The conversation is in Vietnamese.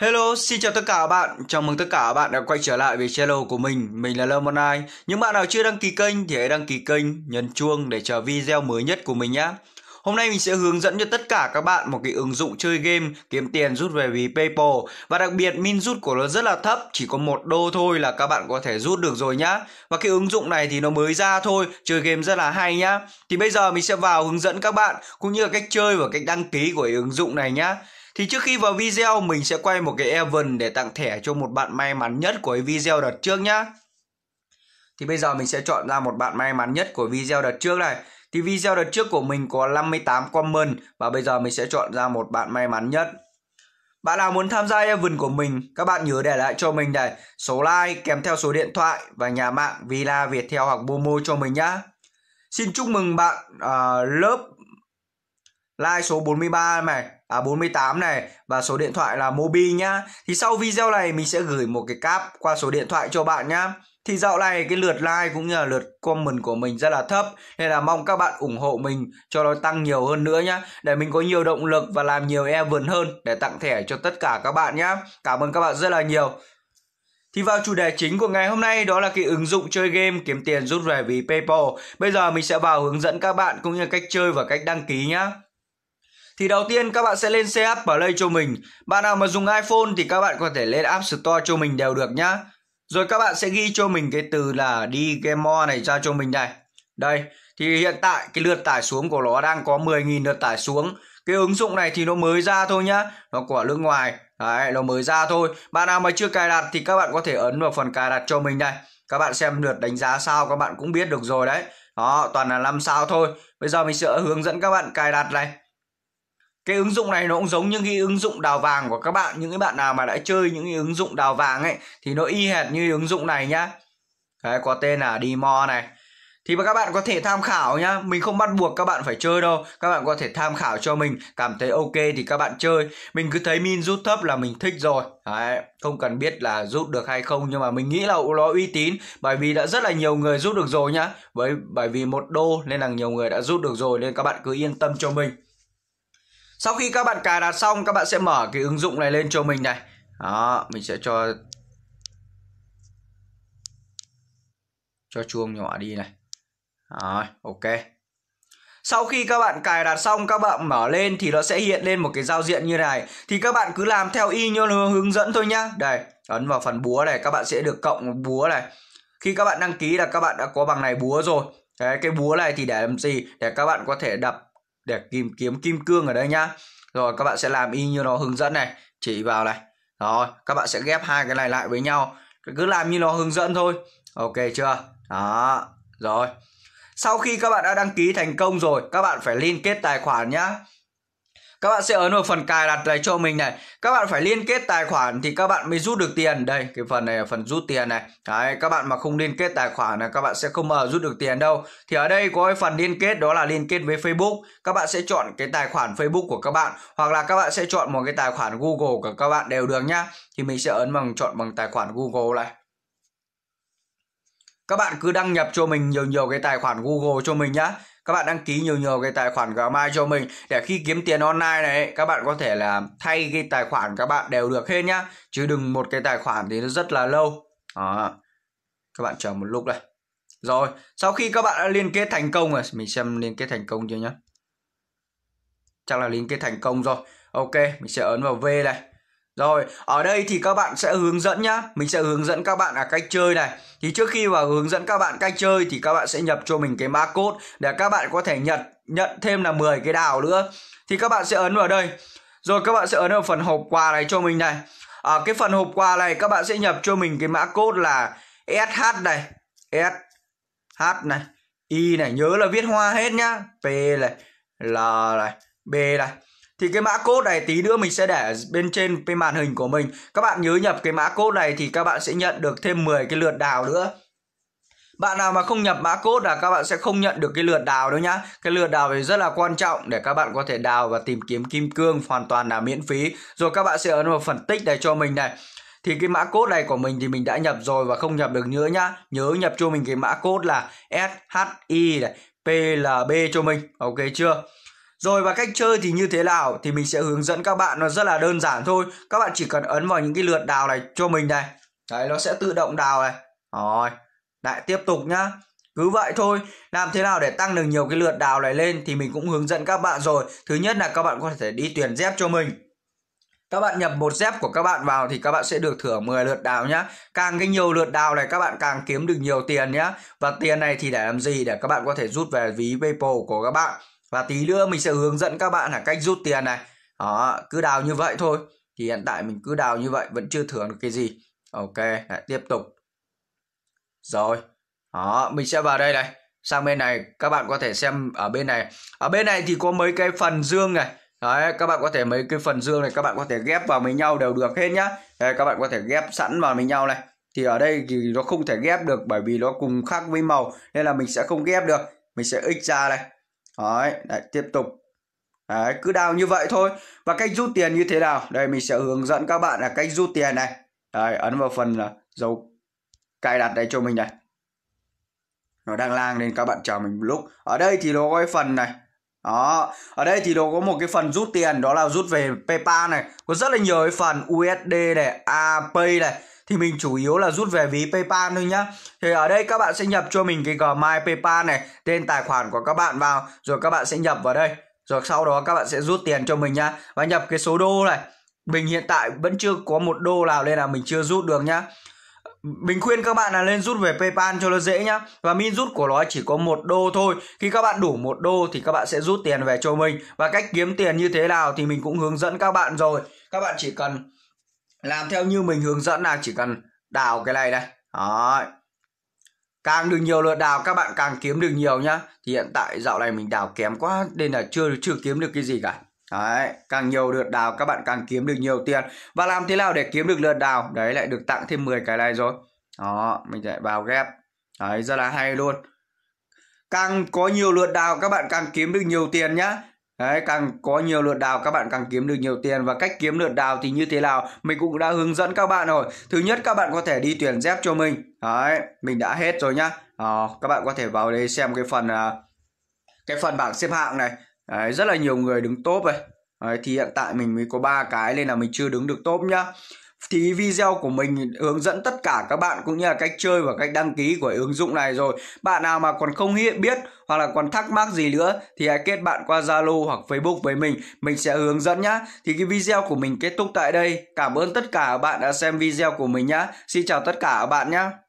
Hello, xin chào tất cả các bạn. Chào mừng tất cả các bạn đã quay trở lại với channel của mình. Mình là Lemonai. Những bạn nào chưa đăng ký kênh thì hãy đăng ký kênh, nhấn chuông để chờ video mới nhất của mình nhé. Hôm nay mình sẽ hướng dẫn cho tất cả các bạn một cái ứng dụng chơi game kiếm tiền rút về ví PayPal và đặc biệt min rút của nó rất là thấp, chỉ có một đô thôi là các bạn có thể rút được rồi nhá. Và cái ứng dụng này thì nó mới ra thôi, chơi game rất là hay nhá. Thì bây giờ mình sẽ vào hướng dẫn các bạn cũng như là cách chơi và cách đăng ký của ứng dụng này nhá. Thì trước khi vào video mình sẽ quay một cái event để tặng thẻ cho một bạn may mắn nhất của video đợt trước nhá. Thì bây giờ mình sẽ chọn ra một bạn may mắn nhất của video đợt trước này. Thì video đợt trước của mình có 58 comment và bây giờ mình sẽ chọn ra một bạn may mắn nhất. Bạn nào muốn tham gia event của mình, các bạn nhớ để lại cho mình này số like kèm theo số điện thoại và nhà mạng Villa viettel hoặc Momo cho mình nhá. Xin chúc mừng bạn uh, lớp like số 43 này à, 48 này và số điện thoại là Mobi nhá. Thì sau video này mình sẽ gửi một cái cáp qua số điện thoại cho bạn nhá. Thì dạo này cái lượt like cũng như là lượt comment của mình rất là thấp Nên là mong các bạn ủng hộ mình cho nó tăng nhiều hơn nữa nhá Để mình có nhiều động lực và làm nhiều event hơn để tặng thẻ cho tất cả các bạn nhá Cảm ơn các bạn rất là nhiều thì vào chủ đề chính của ngày hôm nay đó là cái ứng dụng chơi game kiếm tiền rút về ví PayPal. Bây giờ mình sẽ vào hướng dẫn các bạn cũng như cách chơi và cách đăng ký nhá thì đầu tiên các bạn sẽ lên xe app Play cho mình. Bạn nào mà dùng iPhone thì các bạn có thể lên App Store cho mình đều được nhá. Rồi các bạn sẽ ghi cho mình cái từ là đi game more này ra cho mình này. Đây, thì hiện tại cái lượt tải xuống của nó đang có 10.000 lượt tải xuống. Cái ứng dụng này thì nó mới ra thôi nhá, nó của nước ngoài. Đấy, nó mới ra thôi. Bạn nào mà chưa cài đặt thì các bạn có thể ấn vào phần cài đặt cho mình đây Các bạn xem lượt đánh giá sao các bạn cũng biết được rồi đấy. Đó, toàn là 5 sao thôi. Bây giờ mình sẽ hướng dẫn các bạn cài đặt này cái ứng dụng này nó cũng giống những cái ứng dụng đào vàng của các bạn những cái bạn nào mà đã chơi những cái ứng dụng đào vàng ấy thì nó y hệt như ứng dụng này nhá đấy có tên là Demo này thì các bạn có thể tham khảo nhá mình không bắt buộc các bạn phải chơi đâu các bạn có thể tham khảo cho mình cảm thấy ok thì các bạn chơi mình cứ thấy min rút thấp là mình thích rồi Đấy, không cần biết là rút được hay không nhưng mà mình nghĩ là nó uy tín bởi vì đã rất là nhiều người rút được rồi nhá với bởi vì một đô nên là nhiều người đã rút được rồi nên các bạn cứ yên tâm cho mình sau khi các bạn cài đặt xong các bạn sẽ mở cái ứng dụng này lên cho mình này đó mình sẽ cho cho chuông nhỏ đi này rồi ok sau khi các bạn cài đặt xong các bạn mở lên thì nó sẽ hiện lên một cái giao diện như này Thì các bạn cứ làm theo y như hướng dẫn thôi nhá Đây, ấn vào phần búa này các bạn sẽ được cộng búa này Khi các bạn đăng ký là các bạn đã có bằng này búa rồi Đấy, cái búa này thì để làm gì? Để các bạn có thể đập để tìm kiếm kim cương ở đây nhá rồi các bạn sẽ làm y như nó hướng dẫn này chỉ vào này rồi các bạn sẽ ghép hai cái này lại với nhau cứ làm như nó hướng dẫn thôi ok chưa đó rồi sau khi các bạn đã đăng ký thành công rồi các bạn phải liên kết tài khoản nhá các bạn sẽ ấn vào phần cài đặt này cho mình này các bạn phải liên kết tài khoản thì các bạn mới rút được tiền đây cái phần này là phần rút tiền này đấy các bạn mà không liên kết tài khoản là các bạn sẽ không ở rút được tiền đâu thì ở đây có cái phần liên kết đó là liên kết với Facebook các bạn sẽ chọn cái tài khoản Facebook của các bạn hoặc là các bạn sẽ chọn một cái tài khoản Google của các bạn đều được nhá thì mình sẽ ấn bằng chọn bằng tài khoản Google này các bạn cứ đăng nhập cho mình nhiều nhiều cái tài khoản Google cho mình nhá các bạn đăng ký nhiều nhiều cái tài khoản Gmail cho mình để khi kiếm tiền online này các bạn có thể là thay cái tài khoản các bạn đều được hết nhá chứ đừng một cái tài khoản thì nó rất là lâu đó. các bạn chờ một lúc này rồi sau khi các bạn đã liên kết thành công rồi mình xem liên kết thành công chưa nhá chắc là liên kết thành công rồi ok mình sẽ ấn vào V này rồi, ở đây thì các bạn sẽ hướng dẫn nhá, mình sẽ hướng dẫn các bạn là cách chơi này. Thì trước khi vào hướng dẫn các bạn cách chơi thì các bạn sẽ nhập cho mình cái mã code để các bạn có thể nhận nhận thêm là 10 cái đào nữa. Thì các bạn sẽ ấn vào đây. Rồi các bạn sẽ ấn vào phần hộp quà này cho mình này. Ở à, cái phần hộp quà này các bạn sẽ nhập cho mình cái mã code là SH này, SH này, Y này, nhớ là viết hoa hết nhá. P này, L này, B này thì cái mã code này tí nữa mình sẽ để bên trên cái màn hình của mình các bạn nhớ nhập cái mã code này thì các bạn sẽ nhận được thêm 10 cái lượt đào nữa bạn nào mà không nhập mã code là các bạn sẽ không nhận được cái lượt đào đâu nhá cái lượt đào này rất là quan trọng để các bạn có thể đào và tìm kiếm kim cương hoàn toàn là miễn phí rồi các bạn sẽ ấn vào phần tích này cho mình này thì cái mã code này của mình thì mình đã nhập rồi và không nhập được nữa nhá nhớ nhập cho mình cái mã code là SHI này PLB cho mình ok chưa rồi và cách chơi thì như thế nào thì mình sẽ hướng dẫn các bạn nó rất là đơn giản thôi. Các bạn chỉ cần ấn vào những cái lượt đào này cho mình này. Đấy nó sẽ tự động đào này. Rồi. Lại tiếp tục nhá. Cứ vậy thôi, làm thế nào để tăng được nhiều cái lượt đào này lên thì mình cũng hướng dẫn các bạn rồi. Thứ nhất là các bạn có thể đi tuyển dép cho mình. Các bạn nhập một dép của các bạn vào thì các bạn sẽ được thưởng 10 lượt đào nhá. Càng cái nhiều lượt đào này các bạn càng kiếm được nhiều tiền nhá. Và tiền này thì để làm gì? Để các bạn có thể rút về ví PayPal của các bạn và tí nữa mình sẽ hướng dẫn các bạn là cách rút tiền này đó cứ đào như vậy thôi thì hiện tại mình cứ đào như vậy vẫn chưa thưởng được cái gì ok lại tiếp tục rồi đó mình sẽ vào đây này sang bên này các bạn có thể xem ở bên này ở bên này thì có mấy cái phần dương này Đấy, các bạn có thể mấy cái phần dương này các bạn có thể ghép vào với nhau đều được hết nhá. Đấy, các bạn có thể ghép sẵn vào với nhau này. Thì ở đây thì nó không thể ghép được bởi vì nó cùng khác với màu nên là mình sẽ không ghép được. Mình sẽ x ra này đấy, đấy tiếp tục đấy cứ đào như vậy thôi và cách rút tiền như thế nào đây mình sẽ hướng dẫn các bạn là cách rút tiền này đấy ấn vào phần là ờ, dấu cài đặt đây cho mình này nó đang lang nên các bạn chờ mình một lúc ở đây thì nó có cái phần này đó ở đây thì nó có một cái phần rút tiền đó là rút về PayPal này có rất là nhiều cái phần USD này ap này thì mình chủ yếu là rút về ví PayPal thôi nhá. Thì ở đây các bạn sẽ nhập cho mình cái Gmail PayPal này, tên tài khoản của các bạn vào rồi các bạn sẽ nhập vào đây. Rồi sau đó các bạn sẽ rút tiền cho mình nhá và nhập cái số đô này. Mình hiện tại vẫn chưa có một đô nào nên là mình chưa rút được nhá. Mình khuyên các bạn là lên rút về PayPal cho nó dễ nhá. Và min rút của nó chỉ có một đô thôi. Khi các bạn đủ một đô thì các bạn sẽ rút tiền về cho mình. Và cách kiếm tiền như thế nào thì mình cũng hướng dẫn các bạn rồi. Các bạn chỉ cần làm theo như mình hướng dẫn là chỉ cần đào cái này đây Đấy. càng được nhiều lượt đào các bạn càng kiếm được nhiều nhá thì hiện tại dạo này mình đào kém quá nên là chưa chưa kiếm được cái gì cả Đấy, càng nhiều lượt đào các bạn càng kiếm được nhiều tiền Và làm thế nào để kiếm được lượt đào Đấy lại được tặng thêm 10 cái này rồi Đó, mình lại vào ghép Đấy, rất là hay luôn Càng có nhiều lượt đào các bạn càng kiếm được nhiều tiền nhá Đấy, càng có nhiều lượt đào các bạn càng kiếm được nhiều tiền và cách kiếm lượt đào thì như thế nào mình cũng đã hướng dẫn các bạn rồi thứ nhất các bạn có thể đi tuyển dép cho mình đấy mình đã hết rồi nhá à, các bạn có thể vào đây xem cái phần à, cái phần bảng xếp hạng này đấy, rất là nhiều người đứng top rồi thì hiện tại mình mới có ba cái nên là mình chưa đứng được top nhá thì video của mình hướng dẫn tất cả các bạn cũng như là cách chơi và cách đăng ký của ứng dụng này rồi. Bạn nào mà còn không hiện biết hoặc là còn thắc mắc gì nữa thì hãy kết bạn qua Zalo hoặc Facebook với mình, mình sẽ hướng dẫn nhá. Thì cái video của mình kết thúc tại đây. Cảm ơn tất cả các bạn đã xem video của mình nhá. Xin chào tất cả các bạn nhá.